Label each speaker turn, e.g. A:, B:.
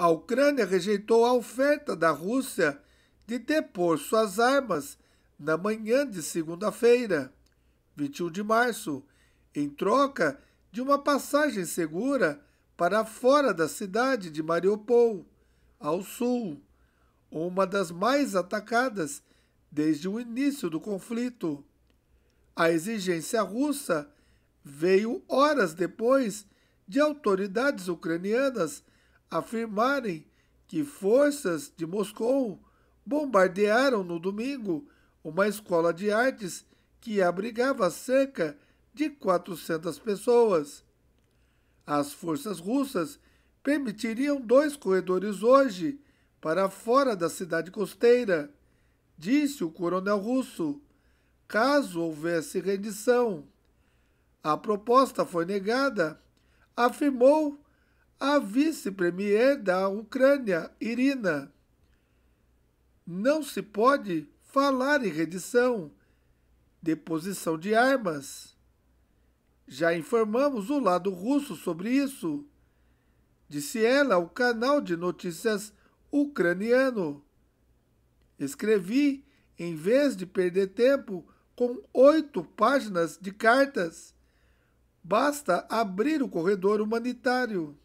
A: A Ucrânia rejeitou a oferta da Rússia de depor suas armas na manhã de segunda-feira, 21 de março, em troca de uma passagem segura para fora da cidade de Mariupol, ao sul, uma das mais atacadas desde o início do conflito. A exigência russa veio horas depois de autoridades ucranianas afirmarem que forças de Moscou bombardearam no domingo uma escola de artes que abrigava cerca de 400 pessoas. As forças russas permitiriam dois corredores hoje para fora da cidade costeira, disse o coronel russo, caso houvesse rendição. A proposta foi negada, afirmou a vice-premier da Ucrânia, Irina. Não se pode falar em redição, deposição de armas. Já informamos o lado russo sobre isso, disse ela ao canal de notícias ucraniano. Escrevi, em vez de perder tempo, com oito páginas de cartas. Basta abrir o corredor humanitário.